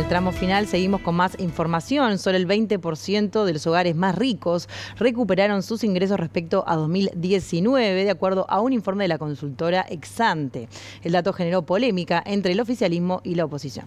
En el tramo final seguimos con más información. Solo el 20% de los hogares más ricos recuperaron sus ingresos respecto a 2019, de acuerdo a un informe de la consultora Exante. El dato generó polémica entre el oficialismo y la oposición.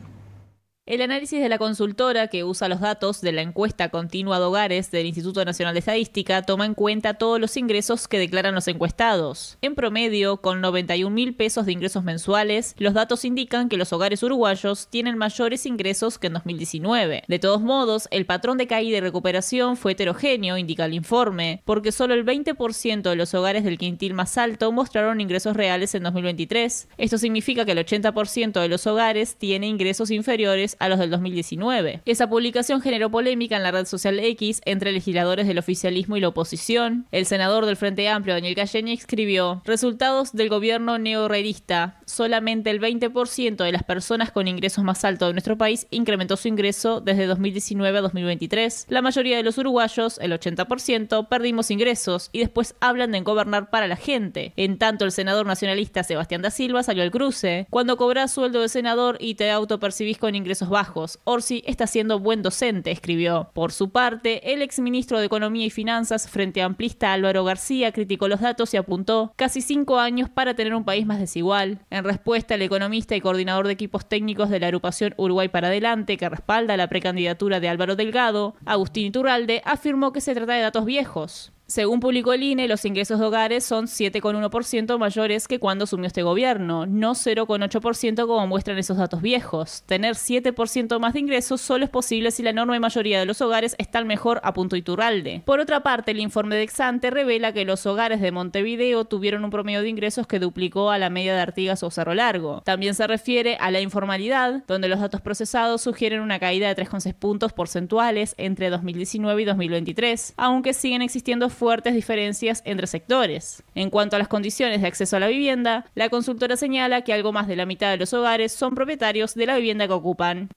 El análisis de la consultora que usa los datos de la encuesta continua de hogares del Instituto Nacional de Estadística toma en cuenta todos los ingresos que declaran los encuestados. En promedio, con 91 mil pesos de ingresos mensuales, los datos indican que los hogares uruguayos tienen mayores ingresos que en 2019. De todos modos, el patrón de caída y recuperación fue heterogéneo, indica el informe, porque solo el 20% de los hogares del quintil más alto mostraron ingresos reales en 2023. Esto significa que el 80% de los hogares tiene ingresos inferiores a los del 2019. Esa publicación generó polémica en la red social X entre legisladores del oficialismo y la oposición. El senador del Frente Amplio, Daniel Calleni, escribió: Resultados del gobierno neorrealista. Solamente el 20% de las personas con ingresos más altos de nuestro país incrementó su ingreso desde 2019 a 2023. La mayoría de los uruguayos, el 80%, perdimos ingresos y después hablan de gobernar para la gente. En tanto, el senador nacionalista Sebastián da Silva salió al cruce. Cuando cobras sueldo de senador y te autopercibís con ingresos bajos. Orsi está siendo buen docente, escribió. Por su parte, el exministro de Economía y Finanzas frente a amplista Álvaro García criticó los datos y apuntó casi cinco años para tener un país más desigual. En respuesta, el economista y coordinador de equipos técnicos de la agrupación Uruguay para Adelante, que respalda la precandidatura de Álvaro Delgado, Agustín Iturralde, afirmó que se trata de datos viejos. Según publicó el INE, los ingresos de hogares son 7,1% mayores que cuando asumió este gobierno, no 0,8% como muestran esos datos viejos. Tener 7% más de ingresos solo es posible si la enorme mayoría de los hogares están mejor a punto Iturralde. Por otra parte, el informe de Exante revela que los hogares de Montevideo tuvieron un promedio de ingresos que duplicó a la media de Artigas o Cerro Largo. También se refiere a la informalidad, donde los datos procesados sugieren una caída de 3,6 puntos porcentuales entre 2019 y 2023, aunque siguen existiendo fuertes diferencias entre sectores. En cuanto a las condiciones de acceso a la vivienda, la consultora señala que algo más de la mitad de los hogares son propietarios de la vivienda que ocupan.